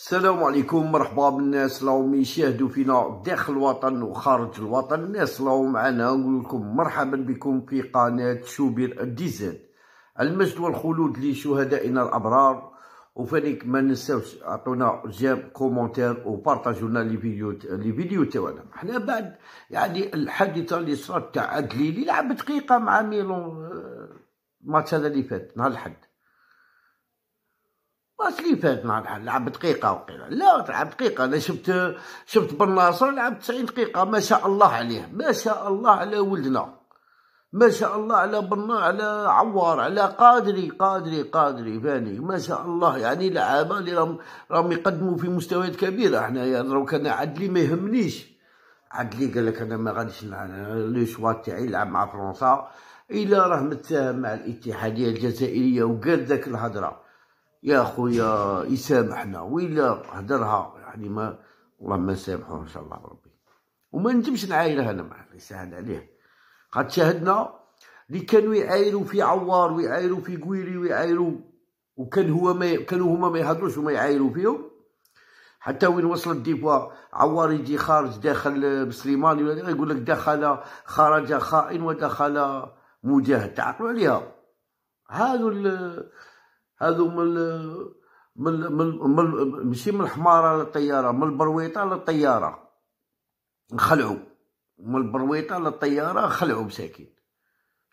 السلام عليكم مرحبا بالناس راهم يشاهدوا فينا داخل الوطن وخارج الوطن الناس راهم معنا نقول لكم مرحبا بكم في قناه شوبير الديزاد المجد والخلود لشهدائنا الابرار وفانيك ما ننساوش عطونا جيم كومونتير وبارطاجونا لي فيديو لي فيديو تاعنا حنا بعد يعني الحادثه اللي صارت تاع عدليلي لعب دقيقه مع ميلون الماتش آه، هذا اللي فات نهار الحد واش اللي فات مع بحال لعب دقيقة وقيلة لا لعب دقيقة أنا شفت شفت بن ناصر لعب تسعين دقيقة ما شاء الله عليه ما شاء الله على ولدنا ما شاء الله على بن على عوار على قادري قادري قادري فاني ما شاء الله يعني لعابه اللي راهم راهم يقدموا في مستويات كبيره حنايا دروك انا عدلي ما يهمنيش عدلي قال لك انا ما غاديش لو شوا تاعي نلعب مع فرنسا الا راه متساهم مع الاتحاديه الجزائريه وقال ذاك الهضره يا خويا يسامحنا ويلا هدرها يعني ما والله ما نسامحوه ان شاء الله ربي وما نجمش نعايرها انا معاه يسهل عليه قد شاهدنا اللي كانوا يعايروا في عوار ويعايروا في قويري ويعايروا وكان هو ما كانوا هما ما يهضروش وما يعايروا فيهم حتى وين وصل الديبوا عوار يجي خارج داخل بسليماني ولا يقول لك دخل خرج خائن ودخل مجاهد تعقلوا عليها هادو هذو من من من ماشي من الحماره للطياره من البرويطه للطياره نخلعوا من البرويطه للطياره خلعوا مساكين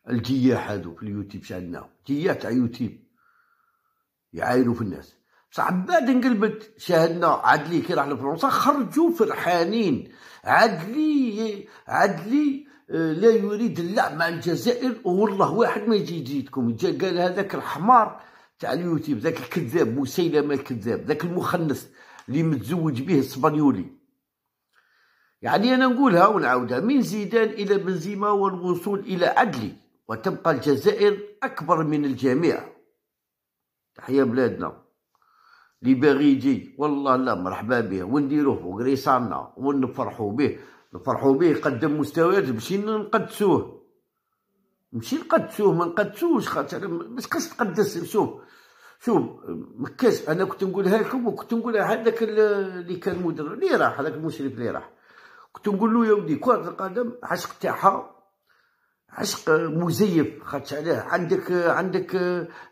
الجياح هذو في اليوتيوب شعلنا جياح تاع يوتيوب يعايروا في الناس بصح بعد انقلبت شاهدنا عدلي كي راح لفرنسا خرجوا فرحانين عدلي عدلي آه، لا يريد اللعب مع الجزائر والله واحد ما يجي يزيدكم جا قال هذاك الحمار تاع اليوتيوب ذاك الكذاب مسيلمه الكذاب ذاك المخنث اللي متزوج به اسبانيولي يعني انا نقولها ونعاودها من زيدان الى بنزيما والوصول الى عدلي وتبقى الجزائر اكبر من الجميع تحيا بلادنا لي باغي يجي والله لا مرحبا به ونديروه وقريصانا ونفرحوا به نفرحوا به قدم مستويات باش نقدسوه مشي نقدسوه ما نقدسوش خاطر باش تبقاش تقدس شوف شوف مكاش انا كنت نقولها لكم وكنت نقولها هذاك اللي كان مدرب اللي راح هذاك المشرف اللي راح كنت نقول له يا ودي كرة القدم عشق تاعها عشق مزيف خاطر علاه عندك عندك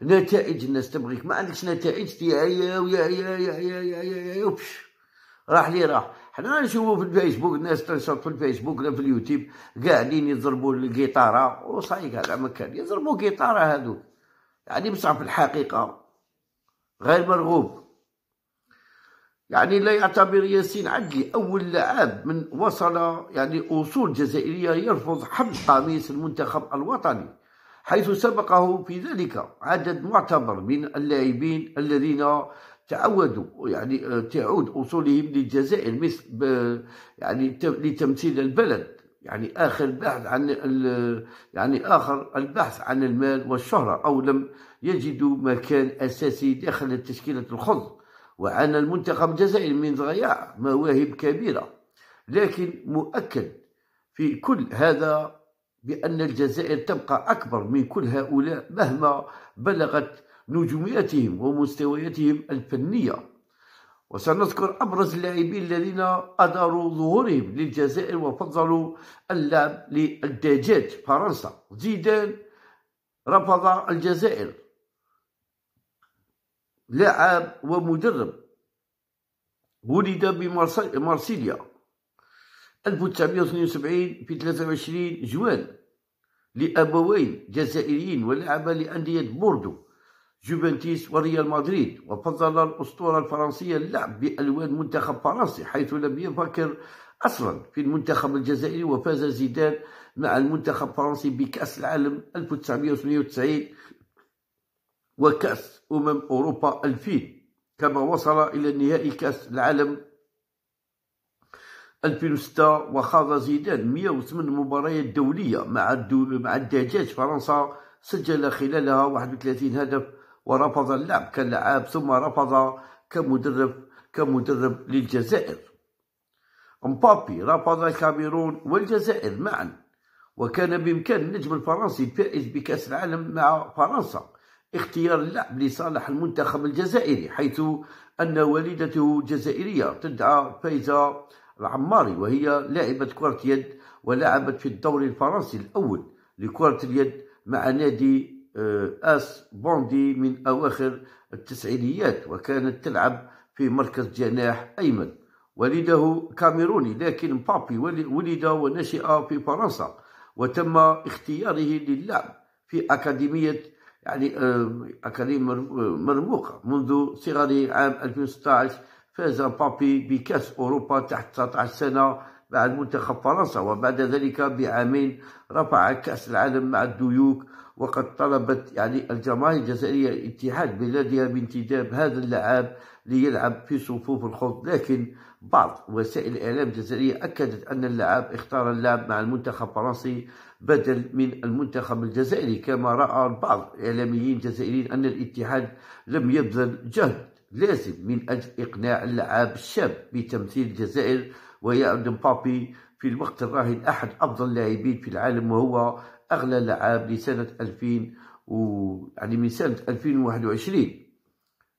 نتائج الناس تبغيك ما عندكش نتائج يا يا يا يا يا يا يا, يا, يا, يا راح لي راح حنا نشوفو في الفيسبوك الناس تنشر في الفيسبوك ولا في اليوتيوب قاعدين يضربوا وصاي قاعد ما مكان يضربوا جيتارة هادو يعني بصح في الحقيقه غير مرغوب يعني لا يعتبر ياسين عدلي اول لاعب من وصل يعني اصول جزائريه يرفض حمل قميص المنتخب الوطني حيث سبقه في ذلك عدد معتبر من اللاعبين الذين تعودوا يعني آه، تعود أصولهم للجزائر مثل يعني لتمثيل البلد يعني آخر البحث عن يعني آخر البحث عن المال والشهرة أو لم يجدوا مكان أساسي داخل تشكيلة الخضر وعانى المنتخب الجزائري من ضياع مواهب كبيرة لكن مؤكد في كل هذا بأن الجزائر تبقى أكبر من كل هؤلاء مهما بلغت نجوميتهم ومستوياتهم الفنية وسنذكر أبرز اللاعبين الذين أداروا ظهورهم للجزائر وفضلوا اللعب للدجاج فرنسا زيدان رفض الجزائر لاعب ومدرب ولد بمارسيليا 1972 في 23 جوان لأبوين جزائريين ولعب لأندية بوردو جوفنتيس وريال مدريد وفضل الأسطورة الفرنسية اللعب بألوان منتخب فرنسي حيث لم يفكر أصلا في المنتخب الجزائري وفاز زيدان مع المنتخب الفرنسي بكأس العالم 1998 وكأس أمم أوروبا 2000 كما وصل إلى نهائي كأس العالم 2006 وخاض زيدان 108 مباريات دولية مع مع الدجاج فرنسا سجل خلالها 31 هدف ورفض اللعب كلاعب ثم رفض كمدرب كمدرب للجزائر مبابي رفض الكاميرون والجزائر معا وكان بإمكان النجم الفرنسي الفائز بكأس العالم مع فرنسا اختيار اللعب لصالح المنتخب الجزائري حيث أن والدته جزائرية تدعى فايزة العماري وهي لاعبة كرة يد ولعبت في الدوري الفرنسي الأول لكرة اليد مع نادي آه، أس بوندي من أواخر التسعينيات وكانت تلعب في مركز جناح أيمن والده كاميروني لكن بابي ولد ونشأ في فرنسا وتم اختياره للعب في أكاديمية يعني آه، أكاديمية مرموقة منذ صغر عام 2016 فاز بابي بكأس أوروبا تحت 19 سنة مع منتخب فرنسا وبعد ذلك بعامين رفع كأس العالم مع الديوك وقد طلبت يعني الجماهير الجزائرية الاتحاد بلادها بانتداب هذا اللاعب ليلعب في صفوف الخوض لكن بعض وسائل الإعلام الجزائرية أكدت أن اللاعب اختار اللعب مع المنتخب الفرنسي بدل من المنتخب الجزائري كما رأى بعض الإعلاميين الجزائريين أن الاتحاد لم يبذل جهد لازم من أجل إقناع اللاعب الشاب بتمثيل الجزائر ويعد مبابي في الوقت الراهن أحد أفضل اللاعبين في العالم وهو اغلى لعاب لسنه 2000 و يعني من سنه 2021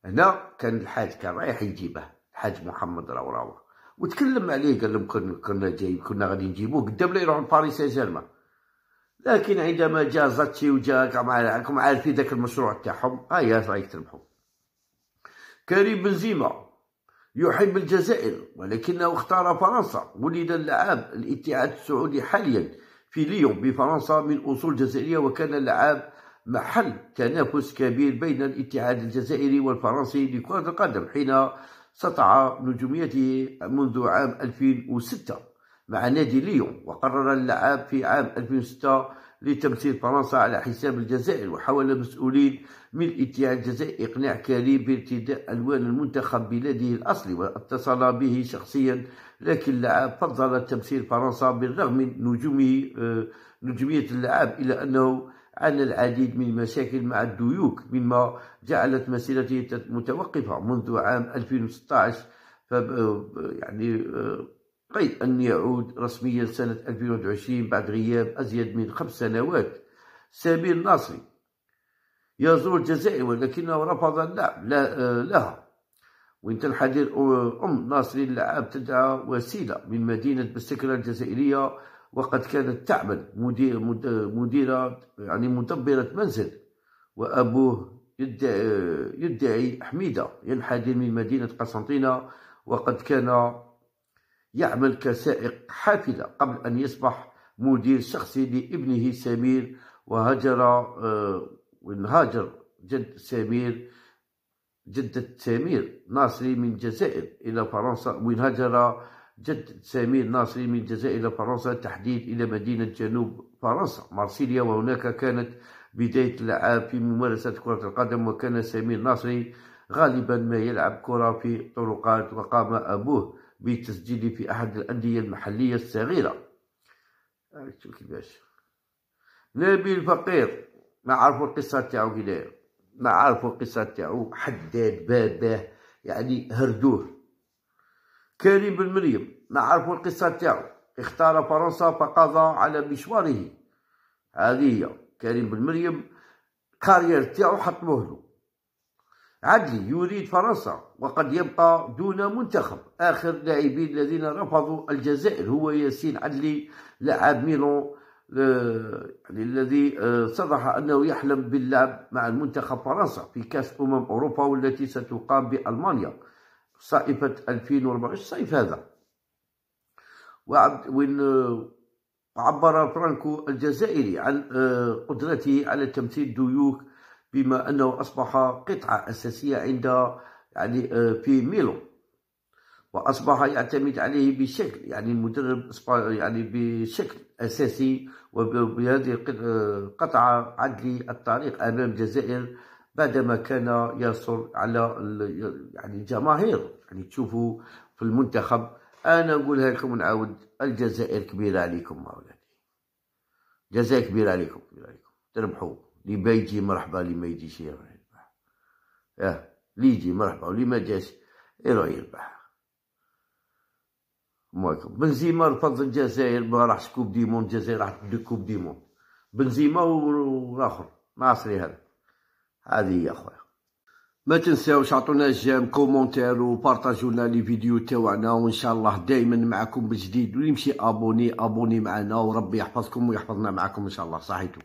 هنا كان الحاج كان رايح يجيبه الحاج محمد راوراوه وتكلم عليه قال لهم كنا جايين كنا غادي نجيبوه قدام لا يروح لباريس سان جيرمان لكن عندما جا زاتشي وجا راكم عارفين ذاك المشروع تاعهم ها آه، هي رايك تربحوا كريم بنزيما يحب الجزائر ولكنه اختار فرنسا ولد اللاعب الاتحاد السعودي حاليا في ليون بفرنسا من أصول جزائرية وكان اللعاب محل تنافس كبير بين الاتحاد الجزائري والفرنسي لكرة القدم حين سطع نجوميته منذ عام 2006 مع نادي ليون وقرر اللعاب في عام 2006 لتمثيل فرنسا على حساب الجزائر وحاول مسؤولين من اتحاد الجزائر إقناع كريم بارتداء ألوان المنتخب بلاده الأصلي واتصل به شخصيا لكن اللاعب فضل تمثيل فرنسا بالرغم من نجومه آه، نجومية اللاعب إلا أنه عانى العديد من المشاكل مع الديوك مما جعلت مسيرته متوقفة منذ عام 2016 يعني آه، قيد أن يعود رسميا سنة 2021 بعد غياب أزيد من خمس سنوات سمير الناصري يزور الجزائر ولكنه رفض اللعب لها وانت تنحدر أم ناصري اللعاب تدعى وسيلة من مدينة بسكرة الجزائرية وقد كانت تعمل مدير مديرة يعني مدبرة منزل وأبوه يدعي حميدة ينحدر من مدينة قسنطينة وقد كان يعمل كسائق حافلة قبل أن يصبح مدير شخصي لابنه سمير وهجر آه، وانهاجر جد سمير جدة سمير ناصري من الجزائر إلى فرنسا وانهجر جدة سمير ناصري من الجزائر إلى فرنسا تحديد إلى مدينة جنوب فرنسا مارسيليا وهناك كانت بداية الألعاب في ممارسة كرة القدم وكان سمير ناصري غالبا ما يلعب كرة في طرقات وقام أبوه بتسجيلي في أحد الأندية المحلية الصغيرة آه، شوف كيفاش نبيل فقير ما عرفوا القصة تاعو كي ما عرفوا القصة تاعو حداد باباه يعني هردوه كريم بن مريم ما عرفوا القصة تاعو اختار فرنسا فقضى على مشواره هذه هي كريم بن مريم كارير تاعو حطموه له عدلي يريد فرنسا وقد يبقى دون منتخب آخر لاعبين الذين رفضوا الجزائر هو ياسين عدلي لاعب ميلون آه، يعني الذي آه، صرح أنه يحلم باللعب مع المنتخب فرنسا في كأس أمم أوروبا والتي ستقام بألمانيا صيفة 2014 صيف هذا وين آه، عبر فرانكو الجزائري عن قدرته على تمثيل ديوك بما أنه أصبح قطعة أساسية عند يعني آه، في ميلو وأصبح يعتمد عليه بشكل يعني المدرب يعني بشكل أساسي وبهذه آه، قطعة عدلي الطريق أمام الجزائر بعدما كان يصر على يعني الجماهير يعني تشوفوا في المنتخب أنا نقولها لكم نعاود الجزائر كبيرة عليكم أولادي الجزائر كبيرة عليكم كبيرة عليكم تربحوا لي ما يجي مرحبا لي ما يجيش يروح يربح اه لي يجي مرحبا ولي ما جاش يروح يربح مواكب بنزيما رفض الجزائر ما راحش كوب ديمون الجزائر راح تبدا كوب ديمون بنزيما والاخر معصري هذا هذه يا خويا ما تنساوش عطونا جيم كومونتير وبارطاجيو لنا لي فيديو تاعنا وان شاء الله دائما معكم بجديد واللي يمشي ابوني ابوني معنا وربي يحفظكم ويحفظنا معكم ان شاء الله صحيتو